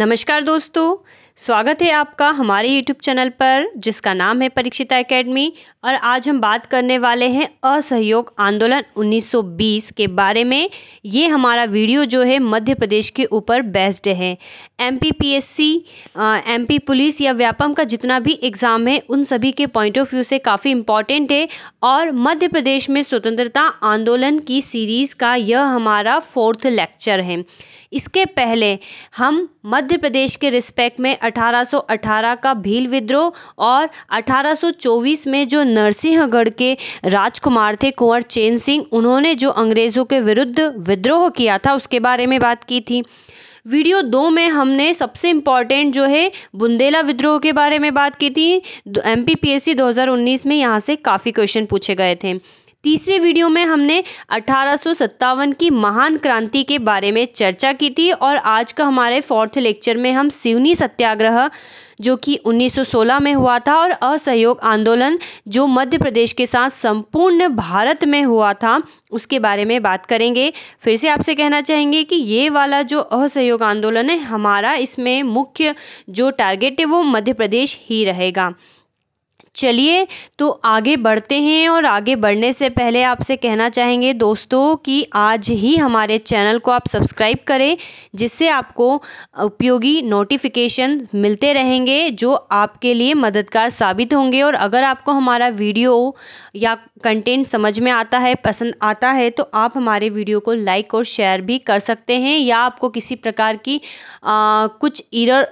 नमस्कार दोस्तों स्वागत है आपका हमारे YouTube चैनल पर जिसका नाम है परीक्षिता एकेडमी और आज हम बात करने वाले हैं असहयोग आंदोलन 1920 के बारे में ये हमारा वीडियो जो है मध्य प्रदेश के ऊपर बेस्ड है M P P S C M P police या व्यापम का जितना भी एग्ज़ाम है उन सभी के पॉइंट ऑफ व्यू से काफ़ी इम्पॉर्टेंट है और मध्य प्रदेश में स्वतंत्रता आंदोलन की सीरीज़ का यह हमारा फोर्थ लेक्चर है इसके पहले हम मध्य प्रदेश के रिस्पेक्ट में 1818 का भील विद्रोह और 1824 में जो नरसिंहगढ़ के राजकुमार थे कुंवर चैन सिंह उन्होंने जो अंग्रेज़ों के विरुद्ध विद्रोह किया था उसके बारे में बात की थी वीडियो दो में हमने सबसे इम्पॉर्टेंट जो है बुंदेला विद्रोह के बारे में बात की थी M P P S C दो हज़ार उन्नीस में यहाँ से काफ़ी क्वेश्चन पूछे गए थे तीसरे वीडियो में हमने अठारह की महान क्रांति के बारे में चर्चा की थी और आज का हमारे फोर्थ लेक्चर में हम सिवनी सत्याग्रह जो कि 1916 में हुआ था और असहयोग आंदोलन जो मध्य प्रदेश के साथ संपूर्ण भारत में हुआ था उसके बारे में बात करेंगे फिर से आपसे कहना चाहेंगे कि ये वाला जो असहयोग आंदोलन है हमारा इसमें मुख्य जो टारगेट है वो मध्य प्रदेश ही रहेगा चलिए तो आगे बढ़ते हैं और आगे बढ़ने से पहले आपसे कहना चाहेंगे दोस्तों कि आज ही हमारे चैनल को आप सब्सक्राइब करें जिससे आपको उपयोगी नोटिफिकेशन मिलते रहेंगे जो आपके लिए मददगार साबित होंगे और अगर आपको हमारा वीडियो या कंटेंट समझ में आता है पसंद आता है तो आप हमारे वीडियो को लाइक और शेयर भी कर सकते हैं या आपको किसी प्रकार की आ, कुछ इरर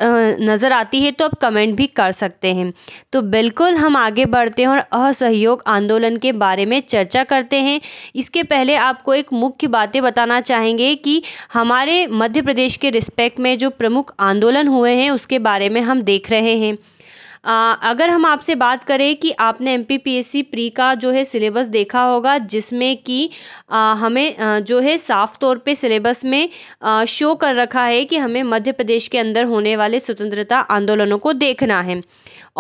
नज़र आती है तो आप कमेंट भी कर सकते हैं तो बिल्कुल हम हम आगे बढ़ते हैं और असहयोग आंदोलन के बारे में चर्चा करते हैं इसके पहले आपको एक मुख्य बातें बताना चाहेंगे कि हमारे मध्य प्रदेश के रिस्पेक्ट में जो प्रमुख आंदोलन हुए हैं उसके बारे में हम देख रहे हैं आ, अगर हम आपसे बात करें कि आपने एम प्री का जो है सिलेबस देखा होगा जिसमें कि हमें आ, जो है साफ तौर पे सिलेबस में आ, शो कर रखा है कि हमें मध्य प्रदेश के अंदर होने वाले स्वतंत्रता आंदोलनों को देखना है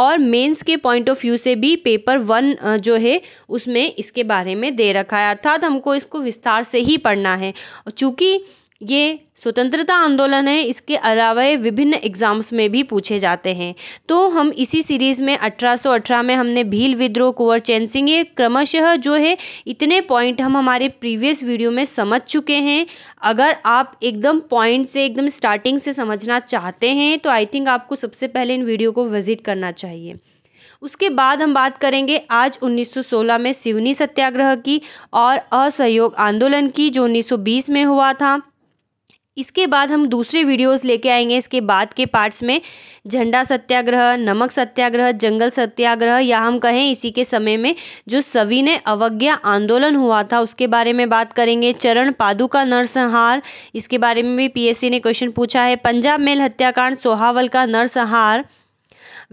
और मेंस के पॉइंट ऑफ व्यू से भी पेपर वन जो है उसमें इसके बारे में दे रखा है अर्थात हमको इसको विस्तार से ही पढ़ना है चूँकि ये स्वतंत्रता आंदोलन है इसके अलावा ये विभिन्न एग्ज़ाम्स में भी पूछे जाते हैं तो हम इसी सीरीज़ में 1818 में हमने भील विद्रोह कुंवर चैन सिंह ये क्रमशः जो है इतने पॉइंट हम हमारे प्रीवियस वीडियो में समझ चुके हैं अगर आप एकदम पॉइंट से एकदम स्टार्टिंग से समझना चाहते हैं तो आई थिंक आपको सबसे पहले इन वीडियो को विजिट करना चाहिए उसके बाद हम बात करेंगे आज 1916 में सिवनी सत्याग्रह की और असहयोग आंदोलन की जो 1920 में हुआ था इसके बाद हम दूसरे वीडियोस लेके आएंगे इसके बाद के पार्ट्स में झंडा सत्याग्रह नमक सत्याग्रह जंगल सत्याग्रह या हम कहें इसी के समय में जो सविनय अवज्ञा आंदोलन हुआ था उसके बारे में बात करेंगे चरण पादुका नरसंहार इसके बारे में भी पीएससी ने क्वेश्चन पूछा है पंजाब मेल हत्याकांड सोहावल का नरसंहार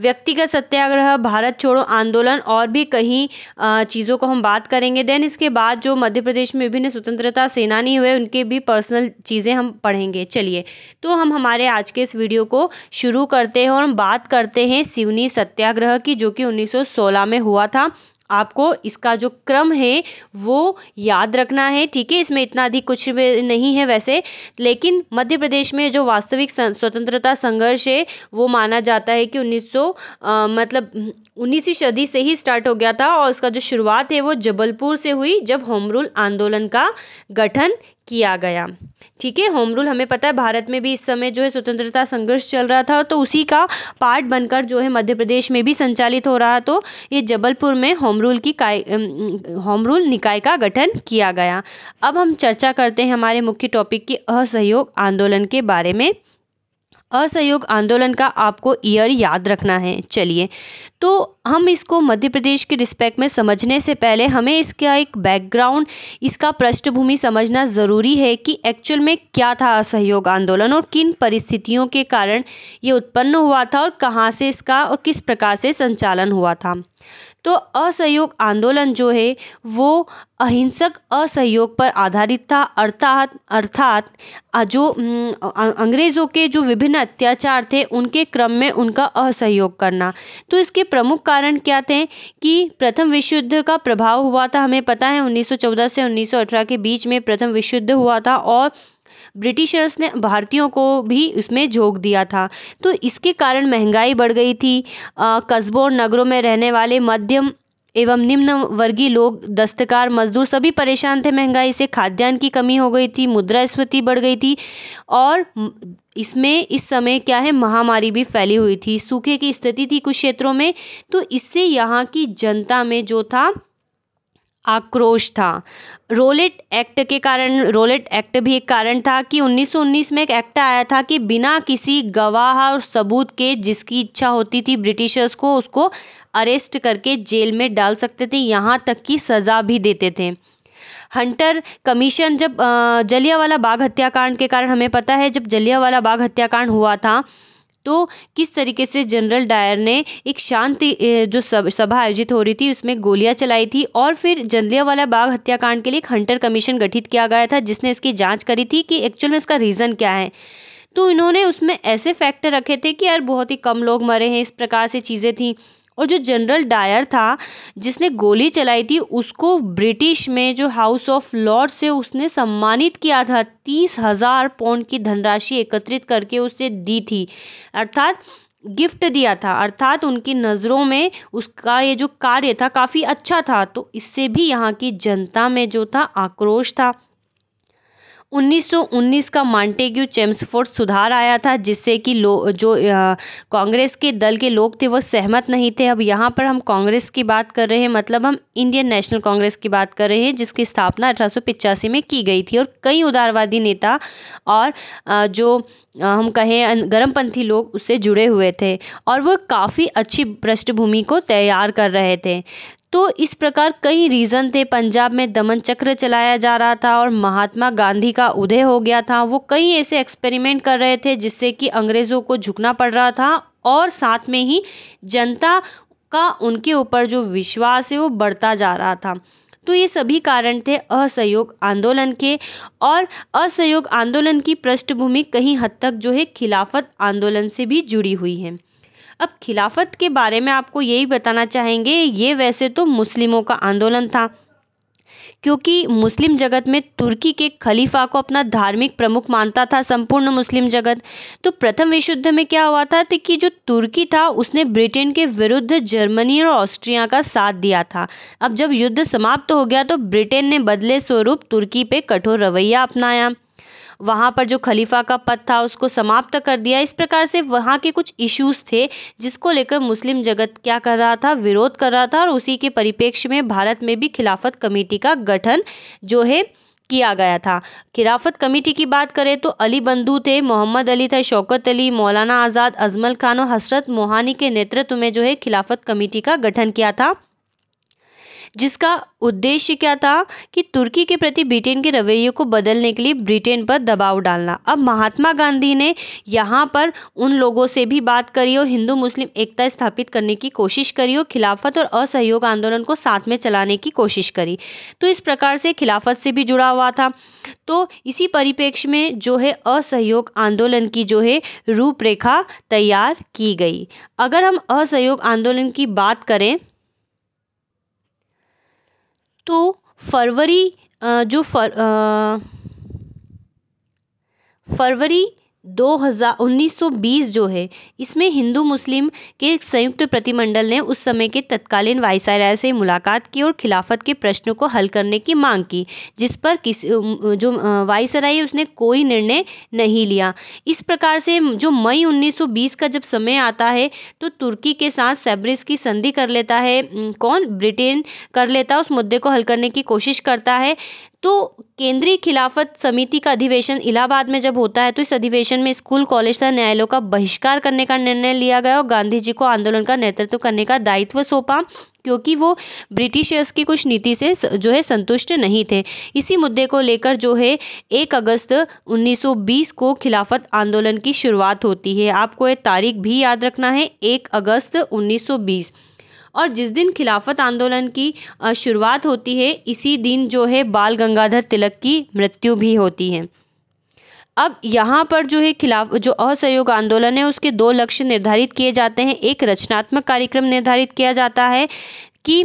व्यक्तिगत सत्याग्रह भारत छोड़ो आंदोलन और भी कहीं चीज़ों को हम बात करेंगे देन इसके बाद जो मध्य प्रदेश में विभिन्न स्वतंत्रता सेनानी हुए उनके भी पर्सनल चीज़ें हम पढ़ेंगे चलिए तो हम हमारे आज के इस वीडियो को शुरू करते हैं और हम बात करते हैं सिवनी सत्याग्रह की जो कि 1916 में हुआ था आपको इसका जो क्रम है वो याद रखना है ठीक है इसमें इतना अधिक कुछ नहीं है वैसे लेकिन मध्य प्रदेश में जो वास्तविक स्वतंत्रता संघर्ष है वो माना जाता है कि 1900 आ, मतलब 19वीं सदी से ही स्टार्ट हो गया था और उसका जो शुरुआत है वो जबलपुर से हुई जब होमरूल आंदोलन का गठन किया गया ठीक है होम रूल हमें पता है भारत में भी इस समय जो है स्वतंत्रता संघर्ष चल रहा था तो उसी का पार्ट बनकर जो है मध्य प्रदेश में भी संचालित हो रहा तो ये जबलपुर में होम रूल की होम रूल निकाय का गठन किया गया अब हम चर्चा करते हैं हमारे मुख्य टॉपिक की असहयोग आंदोलन के बारे में असहयोग आंदोलन का आपको ईयर याद रखना है चलिए तो हम इसको मध्य प्रदेश के रिस्पेक्ट में समझने से पहले हमें इसका एक बैकग्राउंड इसका पृष्ठभूमि समझना ज़रूरी है कि एक्चुअल में क्या था असहयोग आंदोलन और किन परिस्थितियों के कारण ये उत्पन्न हुआ था और कहाँ से इसका और किस प्रकार से संचालन हुआ था तो असहयोग आंदोलन जो है वो अहिंसक असहयोग पर आधारित था अर्थात अर्थात जो अंग्रेज़ों के जो विभिन्न अत्याचार थे उनके क्रम में उनका असहयोग करना तो इसके प्रमुख कारण क्या थे कि प्रथम विश्व युद्ध का प्रभाव हुआ था हमें पता है 1914 से 1918 के बीच में प्रथम विश्व युद्ध हुआ था और ब्रिटिशर्स ने भारतीयों को भी इसमें झोंक दिया था तो इसके कारण महंगाई बढ़ गई थी कस्बों और नगरों में रहने वाले मध्यम एवं निम्न वर्गीय लोग दस्तकार मजदूर सभी परेशान थे महंगाई से खाद्यान्न की कमी हो गई थी मुद्रास्फीति बढ़ गई थी और इसमें इस समय क्या है महामारी भी फैली हुई थी सूखे की स्थिति थी कुछ क्षेत्रों में तो इससे यहाँ की जनता में जो था आक्रोश था रोलेट एक्ट के कारण रोलेट एक्ट भी एक कारण था कि 1919 में एक एक्ट आया था कि बिना किसी गवाह और सबूत के जिसकी इच्छा होती थी ब्रिटिशर्स को उसको अरेस्ट करके जेल में डाल सकते थे यहाँ तक की सज़ा भी देते थे हंटर कमीशन जब जलियावाला बाग हत्याकांड के कारण हमें पता है जब जलियावाला बाग हत्याकांड हुआ था तो किस तरीके से जनरल डायर ने एक शांति जो सभा आयोजित हो रही थी उसमें गोलियां चलाई थी और फिर वाला बाघ हत्याकांड के लिए एक हंटर कमीशन गठित किया गया था जिसने इसकी जांच करी थी कि एक्चुअल में इसका रीज़न क्या है तो इन्होंने उसमें ऐसे फैक्टर रखे थे कि यार बहुत ही कम लोग मरे हैं इस प्रकार से चीज़ें थी और जो जनरल डायर था जिसने गोली चलाई थी उसको ब्रिटिश में जो हाउस ऑफ लॉर्ड से उसने सम्मानित किया था तीस हजार पौंड की धनराशि एकत्रित करके उसे दी थी अर्थात गिफ्ट दिया था अर्थात उनकी नज़रों में उसका ये जो कार्य था काफ़ी अच्छा था तो इससे भी यहाँ की जनता में जो था आक्रोश था 1919 का मांटेग्यू चेम्सफोर्ड सुधार आया था जिससे कि जो कांग्रेस के दल के लोग थे वो सहमत नहीं थे अब यहाँ पर हम कांग्रेस की बात कर रहे हैं मतलब हम इंडियन नेशनल कांग्रेस की बात कर रहे हैं जिसकी स्थापना अठारह में की गई थी और कई उदारवादी नेता और जो हम कहें गर्मपंथी लोग उससे जुड़े हुए थे और वह काफ़ी अच्छी पृष्ठभूमि को तैयार कर रहे थे तो इस प्रकार कई रीज़न थे पंजाब में दमन चक्र चलाया जा रहा था और महात्मा गांधी का उदय हो गया था वो कई ऐसे एक्सपेरिमेंट कर रहे थे जिससे कि अंग्रेज़ों को झुकना पड़ रहा था और साथ में ही जनता का उनके ऊपर जो विश्वास है वो बढ़ता जा रहा था तो ये सभी कारण थे असहयोग आंदोलन के और असहयोग आंदोलन की पृष्ठभूमि कहीं हद तक जो है खिलाफत आंदोलन से भी जुड़ी हुई है अब खिलाफत के बारे में आपको यही बताना चाहेंगे ये वैसे तो मुस्लिमों का आंदोलन था क्योंकि मुस्लिम जगत में तुर्की के खलीफा को अपना धार्मिक प्रमुख मानता था संपूर्ण मुस्लिम जगत तो प्रथम विश्व युद्ध में क्या हुआ था कि जो तुर्की था उसने ब्रिटेन के विरुद्ध जर्मनी और ऑस्ट्रिया का साथ दिया था अब जब युद्ध समाप्त हो गया तो ब्रिटेन ने बदले स्वरूप तुर्की पे कठोर रवैया अपनाया वहाँ पर जो खलीफा का पद था उसको समाप्त कर दिया इस प्रकार से वहाँ के कुछ इश्यूज थे जिसको लेकर मुस्लिम जगत क्या कर रहा था विरोध कर रहा था और उसी के परिप्रेक्ष्य में भारत में भी खिलाफत कमेटी का गठन जो है किया गया था खिलाफत कमेटी की बात करें तो अली बंधु थे मोहम्मद अली थे शौकत अली मौलाना आज़ाद अजमल खान और हसरत मोहानी के नेतृत्व में जो है खिलाफत कमेटी का गठन किया था जिसका उद्देश्य क्या था कि तुर्की के प्रति ब्रिटेन के रवैये को बदलने के लिए ब्रिटेन पर दबाव डालना अब महात्मा गांधी ने यहाँ पर उन लोगों से भी बात करी और हिंदू मुस्लिम एकता स्थापित करने की कोशिश करी और खिलाफत और असहयोग आंदोलन को साथ में चलाने की कोशिश करी तो इस प्रकार से खिलाफत से भी जुड़ा हुआ था तो इसी परिप्रेक्ष्य में जो है असहयोग आंदोलन की जो है रूपरेखा तैयार की गई अगर हम असहयोग आंदोलन की बात करें तो फरवरी जो फर फरवरी दो हजार उन्नीस सौ बीस जो है इसमें हिंदू मुस्लिम के संयुक्त प्रतिमंडल ने उस समय के तत्कालीन वायसराय से मुलाकात की और खिलाफत के प्रश्नों को हल करने की मांग की जिस पर किस जो वायसराय उसने कोई निर्णय नहीं लिया इस प्रकार से जो मई 1920 का जब समय आता है तो तुर्की के साथ सैब्रिस की संधि कर लेता है कौन ब्रिटेन कर लेता उस मुद्दे को हल करने की कोशिश करता है तो केंद्रीय खिलाफत समिति का अधिवेशन इलाहाबाद में जब होता है तो इस अधिवेशन में स्कूल कॉलेज तथा न्यायालयों का बहिष्कार करने का निर्णय लिया गया और गांधी जी को आंदोलन का नेतृत्व करने का दायित्व सौंपा क्योंकि वो ब्रिटिशर्स की कुछ नीति से जो है संतुष्ट नहीं थे इसी मुद्दे को लेकर जो है एक अगस्त 1920 को खिलाफत आंदोलन की शुरुआत होती है आपको ये तारीख भी याद रखना है एक अगस्त उन्नीस और जिस दिन खिलाफत आंदोलन की शुरुआत होती है इसी दिन जो है बाल गंगाधर तिलक की मृत्यु भी होती है अब यहाँ पर जो है खिलाफ जो असहयोग आंदोलन है उसके दो लक्ष्य निर्धारित किए जाते हैं एक रचनात्मक कार्यक्रम निर्धारित किया जाता है कि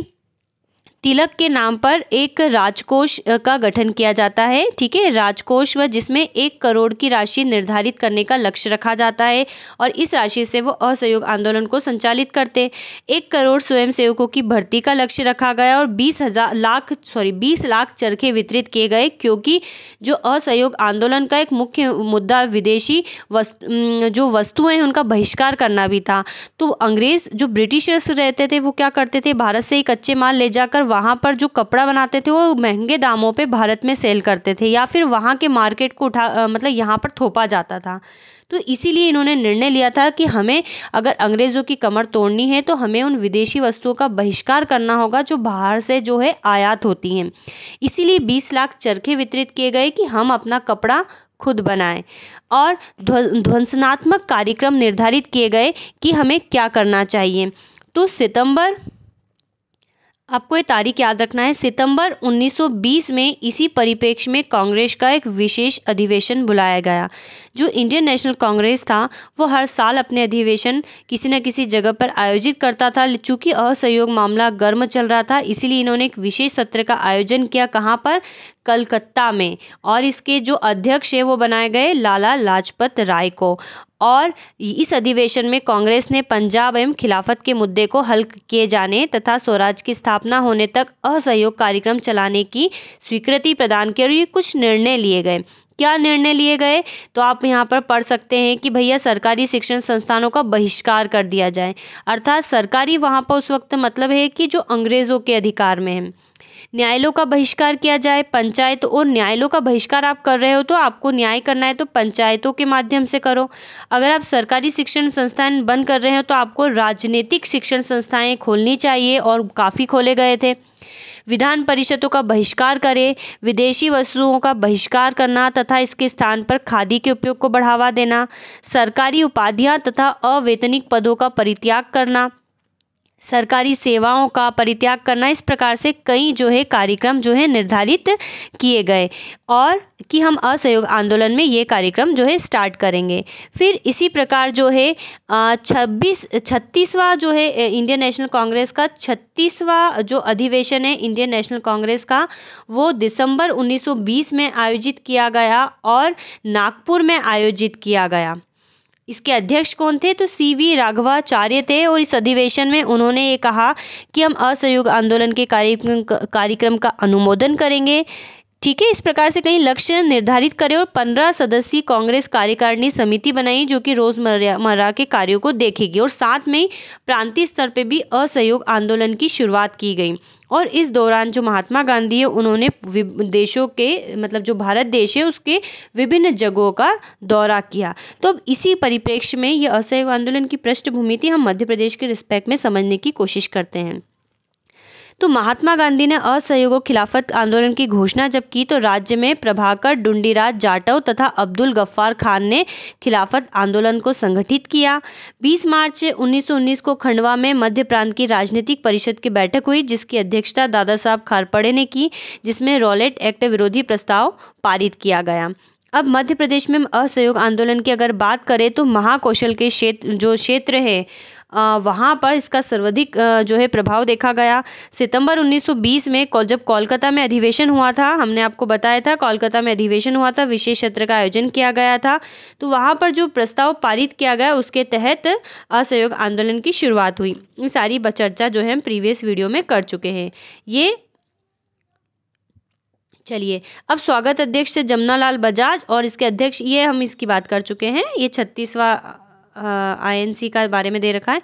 तिलक के नाम पर एक राजकोष का गठन किया जाता है ठीक है राजकोष व जिसमें एक करोड़ की राशि निर्धारित करने का लक्ष्य रखा जाता है और इस राशि से वो असहयोग आंदोलन को संचालित करते एक करोड़ स्वयंसेवकों की भर्ती का लक्ष्य रखा गया और बीस हजार लाख सॉरी बीस लाख चरखे वितरित किए गए क्योंकि जो असहयोग आंदोलन का एक मुख्य मुद्दा विदेशी वस्तु जो वस्तुएं हैं उनका बहिष्कार करना भी था तो अंग्रेज जो ब्रिटिशर्स रहते थे वो क्या करते थे भारत से कच्चे माल ले जाकर वहाँ पर जो कपड़ा बनाते थे वो महंगे दामों पे भारत में सेल करते थे या फिर वहाँ के मार्केट को उठा मतलब यहाँ पर थोपा जाता था तो इसीलिए इन्होंने निर्णय लिया था कि हमें अगर अंग्रेज़ों की कमर तोड़नी है तो हमें उन विदेशी वस्तुओं का बहिष्कार करना होगा जो बाहर से जो है आयात होती हैं इसीलिए 20 लाख चरखे वितरित किए गए कि हम अपना कपड़ा खुद बनाएं और ध्वंसनात्मक कार्यक्रम निर्धारित किए गए कि हमें क्या करना चाहिए तो सितंबर आपको ये तारीख याद रखना है सितंबर 1920 में इसी परिपेक्ष में कांग्रेस का एक विशेष अधिवेशन बुलाया गया जो इंडियन नेशनल कांग्रेस था वो हर साल अपने अधिवेशन किसी न किसी जगह पर आयोजित करता था चूंकि असहयोग मामला गर्म चल रहा था इसीलिए इन्होंने एक विशेष सत्र का आयोजन किया कहाँ पर कलकत्ता में और इसके जो अध्यक्ष है वो बनाए गए लाला लाजपत राय को और इस अधिवेशन में कांग्रेस ने पंजाब एवं खिलाफत के मुद्दे को हल किए जाने तथा स्वराज की स्थापना होने तक असहयोग कार्यक्रम चलाने की स्वीकृति प्रदान की और ये कुछ निर्णय लिए गए क्या निर्णय लिए गए तो आप यहाँ पर पढ़ सकते हैं कि भैया सरकारी शिक्षण संस्थानों का बहिष्कार कर दिया जाए अर्थात सरकारी वहाँ पर उस वक्त मतलब है कि जो अंग्रेज़ों के अधिकार में है न्यायालयों का बहिष्कार किया जाए पंचायत और न्यायालयों का बहिष्कार आप कर रहे हो तो आपको न्याय करना है तो पंचायतों के माध्यम से करो अगर आप सरकारी शिक्षण संस्थान बंद कर रहे हो तो आपको राजनीतिक शिक्षण संस्थाएं खोलनी चाहिए और काफ़ी खोले गए थे विधान परिषदों का बहिष्कार करें विदेशी वस्तुओं का बहिष्कार करना तथा इसके स्थान पर खादी के उपयोग को बढ़ावा देना सरकारी उपाधियां तथा अवेतनिक पदों का परित्याग करना सरकारी सेवाओं का परित्याग करना इस प्रकार से कई जो है कार्यक्रम जो है निर्धारित किए गए और कि हम असहयोग आंदोलन में ये कार्यक्रम जो है स्टार्ट करेंगे फिर इसी प्रकार जो है छब्बीस छत्तीसवा जो है इंडियन नेशनल कांग्रेस का छत्तीसवा जो अधिवेशन है इंडियन नेशनल कांग्रेस का वो दिसंबर 1920 में आयोजित किया गया और नागपुर में आयोजित किया गया इसके अध्यक्ष कौन थे तो सी वी राघवाचार्य थे और इस अधिवेशन में उन्होंने ये कहा कि हम असहयोग आंदोलन के कार्यक्रम का अनुमोदन करेंगे ठीक है इस प्रकार से कई लक्ष्य निर्धारित करें और पंद्रह सदस्यीय कांग्रेस कार्यकारिणी समिति बनाई जो कि रोजमर्रा के कार्यों को देखेगी और साथ में प्रांतीय स्तर पर भी असहयोग आंदोलन की शुरुआत की गई और इस दौरान जो महात्मा गांधी है उन्होंने देशों के मतलब जो भारत देश है उसके विभिन्न जगहों का दौरा किया तो अब इसी परिप्रेक्ष्य में यह असहयोग आंदोलन की पृष्ठभूमि थी हम मध्य प्रदेश के रिस्पेक्ट में समझने की कोशिश करते हैं तो महात्मा गांधी ने असहयोग खिलाफत आंदोलन की घोषणा जब की तो राज्य में प्रभाकर डुंडीराज जाटव तथा अब्दुल गफ्फार खान ने खिलाफत आंदोलन को संगठित किया 20 मार्च 1919 को खंडवा में मध्य प्रांत की राजनीतिक परिषद की बैठक हुई जिसकी अध्यक्षता दादा साहब खारपड़े ने की जिसमें रॉलेट एक्ट विरोधी प्रस्ताव पारित किया गया अब मध्य प्रदेश में असहयोग आंदोलन की अगर बात करें तो महाकौशल के क्षेत्र जो क्षेत्र है वहाँ पर इसका सर्वाधिक जो है प्रभाव देखा गया सितंबर 1920 में जब कोलकाता में अधिवेशन हुआ था हमने आपको बताया था कोलकाता में अधिवेशन हुआ था विशेष सत्र का आयोजन किया गया था तो वहाँ पर जो प्रस्ताव पारित किया गया उसके तहत असहयोग आंदोलन की शुरुआत हुई ये सारी चर्चा जो है हम प्रीवियस वीडियो में कर चुके हैं ये चलिए अब स्वागत अध्यक्ष जमुना लाल बजाज और इसके अध्यक्ष ये हम इसकी बात कर चुके हैं ये छत्तीसवा आई एन सी का बारे में दे रखा है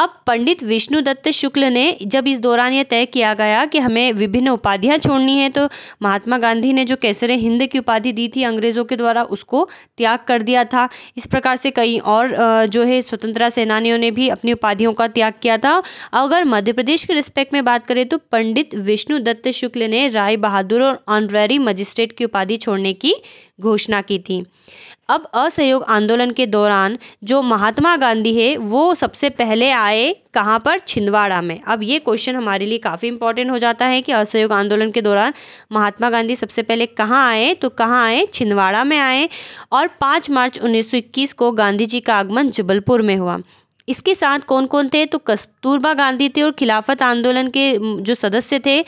अब पंडित विष्णु दत्त शुक्ल ने जब इस दौरान यह तय किया गया कि हमें विभिन्न उपाधियां छोड़नी है तो महात्मा गांधी ने जो कैसरे हिंद की उपाधि दी थी अंग्रेज़ों के द्वारा उसको त्याग कर दिया था इस प्रकार से कई और जो है स्वतंत्रता सेनानियों ने भी अपनी उपाधियों का त्याग किया था अगर मध्य प्रदेश के रिस्पेक्ट में बात करें तो पंडित विष्णु दत्त शुक्ल ने राय बहादुर और ऑनरेरी मजिस्ट्रेट की उपाधि छोड़ने की घोषणा की थी अब असहयोग आंदोलन के दौरान जो महात्मा गांधी है वो सबसे पहले आए कहाँ पर छिंदवाड़ा में अब ये क्वेश्चन हमारे लिए काफ़ी इंपॉर्टेंट हो जाता है कि असहयोग आंदोलन के दौरान महात्मा गांधी सबसे पहले कहाँ आए तो कहाँ आए छिंदवाड़ा में आए और 5 मार्च 1921 को गांधी जी का आगमन जबलपुर में हुआ इसके साथ कौन कौन थे तो कस्तूरबा गांधी थे और खिलाफत आंदोलन के जो सदस्य थे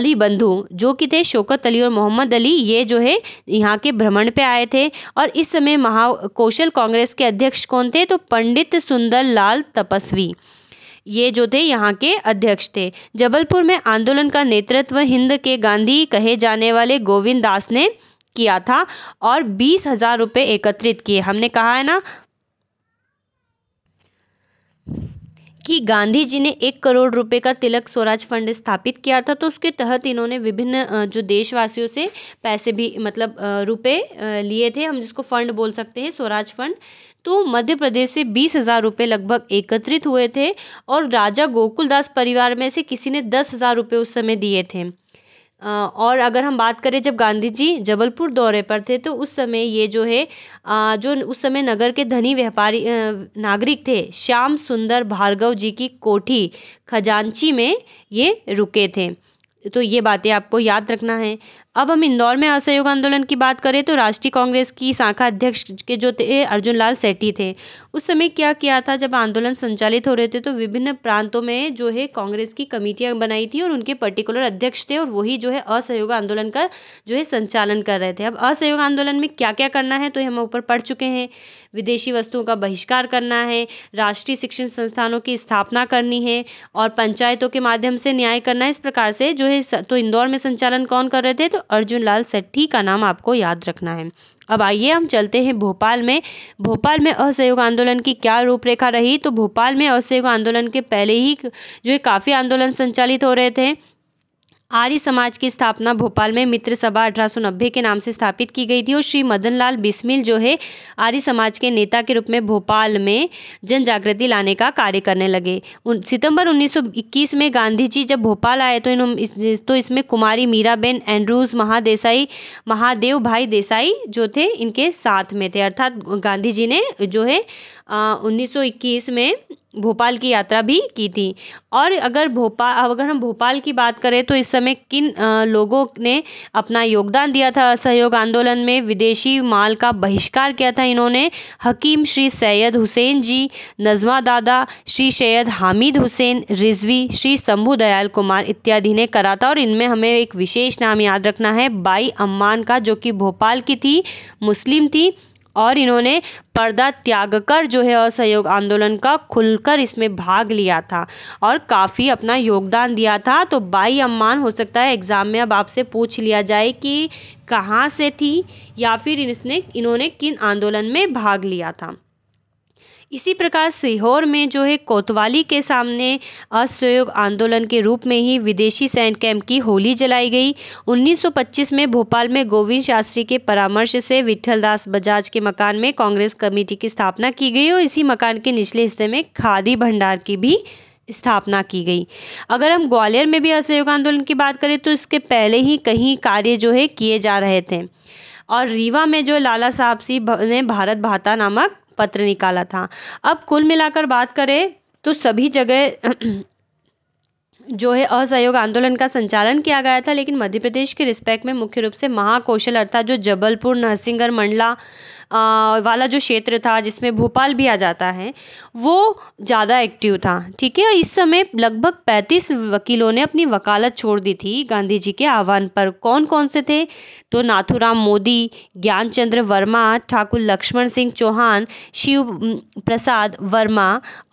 अली बंधु जो कि थे शोकत अली और मोहम्मद अली ये जो है यहाँ के भ्रमण पे आए थे और इस समय महा कौशल कांग्रेस के अध्यक्ष कौन थे तो पंडित सुंदर लाल तपस्वी ये जो थे यहाँ के अध्यक्ष थे जबलपुर में आंदोलन का नेतृत्व हिंद के गांधी कहे जाने वाले गोविंद दास ने किया था और बीस हजार रुपये एकत्रित किए हमने कहा है ना कि गांधी जी ने एक करोड़ रुपए का तिलक स्वराज फंड स्थापित किया था तो उसके तहत इन्होंने विभिन्न जो देशवासियों से पैसे भी मतलब रुपए लिए थे हम जिसको फंड बोल सकते हैं स्वराज फंड तो मध्य प्रदेश से बीस हजार रुपये लगभग एकत्रित हुए थे और राजा गोकुलदास परिवार में से किसी ने दस हजार रुपये उस समय दिए थे और अगर हम बात करें जब गांधी जी जबलपुर दौरे पर थे तो उस समय ये जो है जो उस समय नगर के धनी व्यापारी नागरिक थे श्याम सुंदर भार्गव जी की कोठी खजांची में ये रुके थे तो ये बातें आपको याद रखना है अब हम इंदौर में असहयोग आंदोलन की बात करें तो राष्ट्रीय कांग्रेस की शाखा अध्यक्ष के जो थे अर्जुन लाल सेठी थे उस समय क्या किया था जब आंदोलन संचालित हो रहे थे तो विभिन्न प्रांतों में जो है कांग्रेस की कमेटियां बनाई थी और उनके पर्टिकुलर अध्यक्ष थे और वही जो है असहयोग आंदोलन का जो है संचालन कर रहे थे अब असहयोग आंदोलन में क्या क्या करना है तो हम ऊपर पढ़ चुके हैं विदेशी वस्तुओं का बहिष्कार करना है राष्ट्रीय शिक्षण संस्थानों की स्थापना करनी है और पंचायतों के माध्यम से न्याय करना है इस प्रकार से जो है तो इंदौर में संचालन कौन कर रहे थे तो अर्जुन लाल सेट्ठी का नाम आपको याद रखना है अब आइए हम चलते हैं भोपाल में भोपाल में असहयोग आंदोलन की क्या रूपरेखा रही तो भोपाल में असहयोग आंदोलन के पहले ही जो काफ़ी आंदोलन संचालित हो रहे थे आर्य समाज की स्थापना भोपाल में मित्र सभा अठारह के नाम से स्थापित की गई थी और श्री मदन लाल बिस्मिल जो है आर्य समाज के नेता के रूप में भोपाल में जन जागृति लाने का कार्य करने लगे उन सितंबर 1921 में गांधी जी जब भोपाल आए तो इन इस, तो इसमें कुमारी मीराबेन एंड्रूज महादेसाई महादेव भाई देसाई जो थे इनके साथ में थे अर्थात गांधी जी ने जो है उन्नीस में भोपाल की यात्रा भी की थी और अगर भोपाल अगर हम भोपाल की बात करें तो इस समय किन लोगों ने अपना योगदान दिया था असहयोग आंदोलन में विदेशी माल का बहिष्कार किया था इन्होंने हकीम श्री सैयद हुसैन जी नजमा दादा श्री सैयद हामिद हुसैन रिजवी श्री शंभू दयाल कुमार इत्यादि ने करा था और इनमें हमें एक विशेष नाम याद रखना है बाई अम्मान का जो कि भोपाल की थी मुस्लिम थी और इन्होंने पर्दा त्याग कर जो है असहयोग आंदोलन का खुलकर इसमें भाग लिया था और काफ़ी अपना योगदान दिया था तो बाई अम्मान हो सकता है एग्ज़ाम में अब आपसे पूछ लिया जाए कि कहाँ से थी या फिर इसने इन्होंने किन आंदोलन में भाग लिया था इसी प्रकार सीहोर में जो है कोतवाली के सामने असहयोग आंदोलन के रूप में ही विदेशी सैन्य कैंप की होली जलाई गई 1925 में भोपाल में गोविंद शास्त्री के परामर्श से विठलदास बजाज के मकान में कांग्रेस कमेटी की स्थापना की गई और इसी मकान के निचले हिस्से में खादी भंडार की भी स्थापना की गई अगर हम ग्वालियर में भी असहयोग आंदोलन की बात करें तो इसके पहले ही कहीं कार्य जो है किए जा रहे थे और रीवा में जो लाला साहब सिंह ने भारत भाता नामक पत्र निकाला था अब कुल मिलाकर बात करें तो सभी जगह जो है असहयोग आंदोलन का संचालन किया गया था लेकिन मध्य प्रदेश के रिस्पेक्ट में मुख्य रूप से महाकौशल अर्थात जो जबलपुर नरसिंहगढ़ मंडला वाला जो क्षेत्र था जिसमें भोपाल भी आ जाता है वो ज़्यादा एक्टिव था ठीक है इस समय लगभग 35 वकीलों ने अपनी वकालत छोड़ दी थी गांधी जी के आह्वान पर कौन कौन से थे तो नाथूराम मोदी ज्ञानचंद्र वर्मा ठाकुर लक्ष्मण सिंह चौहान शिव प्रसाद वर्मा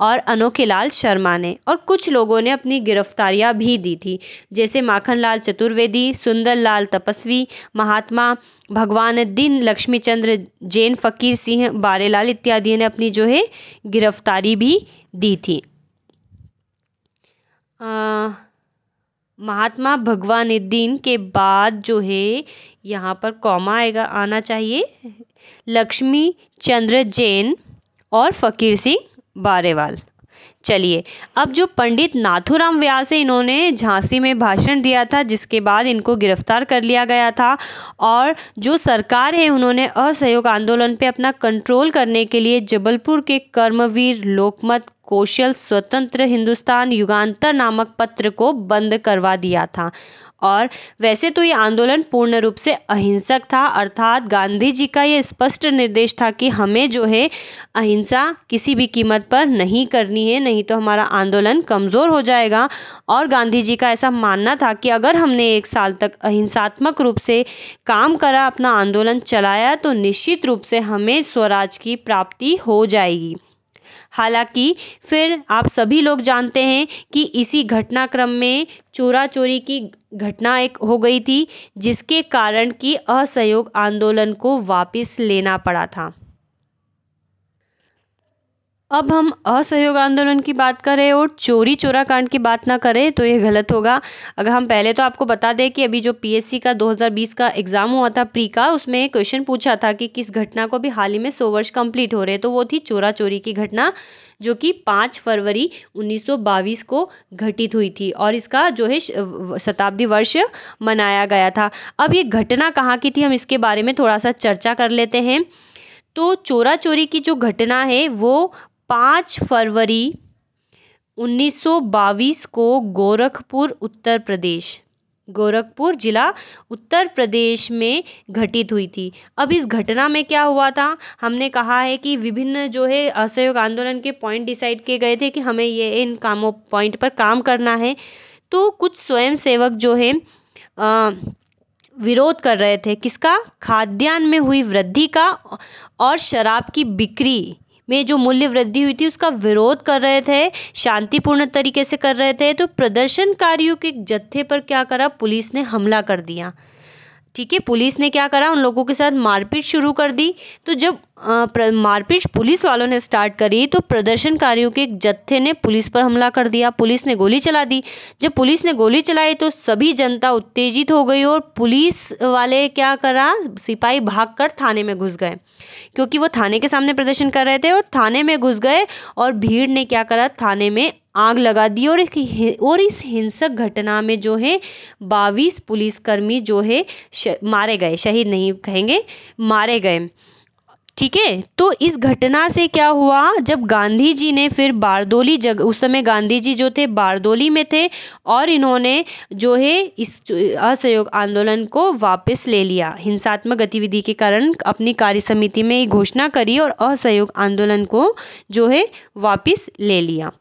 और अनोखेलाल शर्मा ने और कुछ लोगों ने अपनी गिरफ्तारियां भी दी थी जैसे माखनलाल चतुर्वेदी सुंदरलाल तपस्वी महात्मा भगवान दिन लक्ष्मीचंद्र जैन एन फ़कीर सिंह बारेलाल इत्यादि ने अपनी जो है गिरफ्तारी भी दी थी आ, महात्मा भगवानुद्दीन के बाद जो है यहाँ पर कौमा आएगा आना चाहिए लक्ष्मी चंद्र जैन और फ़कीर सिंह बारेवाल चलिए अब जो पंडित नाथुराम व्यास है इन्होंने झांसी में भाषण दिया था जिसके बाद इनको गिरफ्तार कर लिया गया था और जो सरकार है उन्होंने असहयोग आंदोलन पे अपना कंट्रोल करने के लिए जबलपुर के कर्मवीर लोकमत कौशल स्वतंत्र हिंदुस्तान युगांतर नामक पत्र को बंद करवा दिया था और वैसे तो ये आंदोलन पूर्ण रूप से अहिंसक था अर्थात गांधी जी का ये स्पष्ट निर्देश था कि हमें जो है अहिंसा किसी भी कीमत पर नहीं करनी है नहीं तो हमारा आंदोलन कमज़ोर हो जाएगा और गांधी जी का ऐसा मानना था कि अगर हमने एक साल तक अहिंसात्मक रूप से काम करा अपना आंदोलन चलाया तो निश्चित रूप से हमें स्वराज की प्राप्ति हो जाएगी हालांकि फिर आप सभी लोग जानते हैं कि इसी घटनाक्रम में चोरा चोरी की घटना एक हो गई थी जिसके कारण कि असहयोग आंदोलन को वापस लेना पड़ा था अब हम असहयोग आंदोलन की बात करें और चोरी चोरा कांड की बात ना करें तो ये गलत होगा अगर हम पहले तो आपको बता दें कि अभी जो पीएससी का 2020 का एग्ज़ाम हुआ था प्री का उसमें क्वेश्चन पूछा था कि किस घटना को भी हाल ही में सौ वर्ष कंप्लीट हो रहे तो वो थी चोरा चोरी की घटना जो कि पाँच फरवरी 1922 को घटित हुई थी और इसका जो है शताब्दी वर्ष मनाया गया था अब ये घटना कहाँ की थी हम इसके बारे में थोड़ा सा चर्चा कर लेते हैं तो चोरा चोरी की जो घटना है वो पाँच फरवरी उन्नीस सौ को गोरखपुर उत्तर प्रदेश गोरखपुर जिला उत्तर प्रदेश में घटित हुई थी अब इस घटना में क्या हुआ था हमने कहा है कि विभिन्न जो है असहयोग आंदोलन के पॉइंट डिसाइड किए गए थे कि हमें ये इन कामों पॉइंट पर काम करना है तो कुछ स्वयंसेवक जो है आ, विरोध कर रहे थे किसका खाद्यान्न में हुई वृद्धि का और शराब की बिक्री में जो मूल्य वृद्धि हुई थी उसका विरोध कर रहे थे शांतिपूर्ण तरीके से कर रहे थे तो प्रदर्शनकारियों के जत्थे पर क्या करा पुलिस ने हमला कर दिया ठीक है पुलिस ने क्या करा उन लोगों के साथ मारपीट शुरू कर दी तो जब मारपीट पुलिस वालों ने स्टार्ट करी तो प्रदर्शनकारियों के एक जत्थे ने पुलिस पर हमला कर दिया पुलिस ने गोली चला दी जब पुलिस ने गोली चलाई तो सभी जनता उत्तेजित हो गई और पुलिस वाले क्या करा सिपाही भागकर थाने में घुस गए क्योंकि वो थाने के सामने प्रदर्शन कर रहे थे और थाने में घुस गए और भीड़ ने क्या करा थाने में आग लगा दी और एक और इस हिंसक घटना में जो है बाईस पुलिसकर्मी जो है मारे गए शहीद नहीं कहेंगे मारे गए ठीक है तो इस घटना से क्या हुआ जब गांधी जी ने फिर बारदोली जग उस समय गांधी जी जो थे बारदोली में थे और इन्होंने जो है इस असहयोग आंदोलन को वापस ले लिया हिंसात्मक गतिविधि के कारण अपनी कार्य समिति में घोषणा करी और असहयोग आंदोलन को जो है वापस ले लिया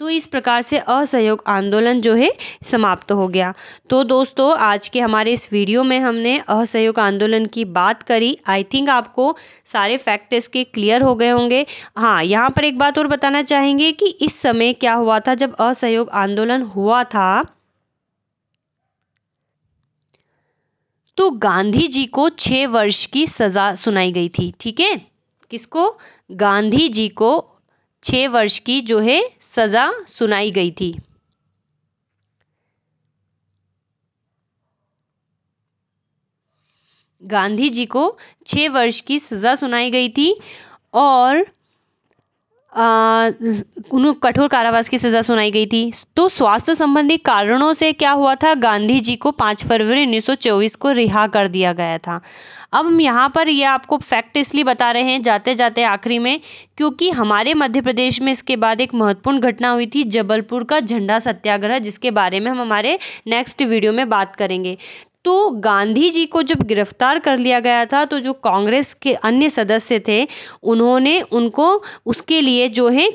तो इस प्रकार से असहयोग आंदोलन जो है समाप्त हो गया तो दोस्तों आज के हमारे इस वीडियो में हमने असहयोग आंदोलन की बात करी आई थिंक आपको सारे फैक्ट इसके क्लियर हो गए होंगे हाँ यहाँ पर एक बात और बताना चाहेंगे कि इस समय क्या हुआ था जब असहयोग आंदोलन हुआ था तो गांधी जी को छह वर्ष की सज़ा सुनाई गई थी ठीक है किसको गांधी जी को छः वर्ष की जो है सज़ा सुनाई गई थी गांधी जी को छः वर्ष की सज़ा सुनाई गई थी और उन्हें कठोर कारावास की सजा सुनाई गई थी तो स्वास्थ्य संबंधी कारणों से क्या हुआ था गांधी जी को 5 फरवरी 1924 को रिहा कर दिया गया था अब हम यहाँ पर यह आपको फैक्ट इसलिए बता रहे हैं जाते जाते आखिरी में क्योंकि हमारे मध्य प्रदेश में इसके बाद एक महत्वपूर्ण घटना हुई थी जबलपुर का झंडा सत्याग्रह जिसके बारे में हम हमारे नेक्स्ट वीडियो में बात करेंगे तो गांधी जी को जब गिरफ्तार कर लिया गया था तो जो कांग्रेस के अन्य सदस्य थे उन्होंने उनको उसके लिए जो है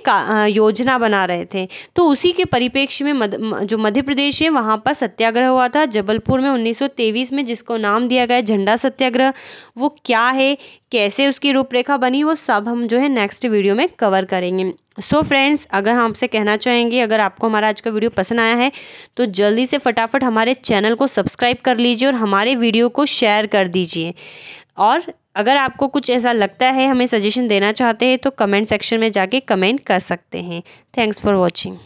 योजना बना रहे थे तो उसी के परिप्रेक्ष्य में मद, जो मध्य प्रदेश है वहाँ पर सत्याग्रह हुआ था जबलपुर में 1923 में जिसको नाम दिया गया झंडा सत्याग्रह वो क्या है कैसे उसकी रूपरेखा बनी वो सब हम जो है नेक्स्ट वीडियो में कवर करेंगे सो so फ्रेंड्स अगर हम आपसे कहना चाहेंगे अगर आपको हमारा आज का वीडियो पसंद आया है तो जल्दी से फटाफट हमारे चैनल को सब्सक्राइब कर लीजिए और हमारे वीडियो को शेयर कर दीजिए और अगर आपको कुछ ऐसा लगता है हमें सजेशन देना चाहते हैं तो कमेंट सेक्शन में जाके कमेंट कर सकते हैं थैंक्स फॉर वॉचिंग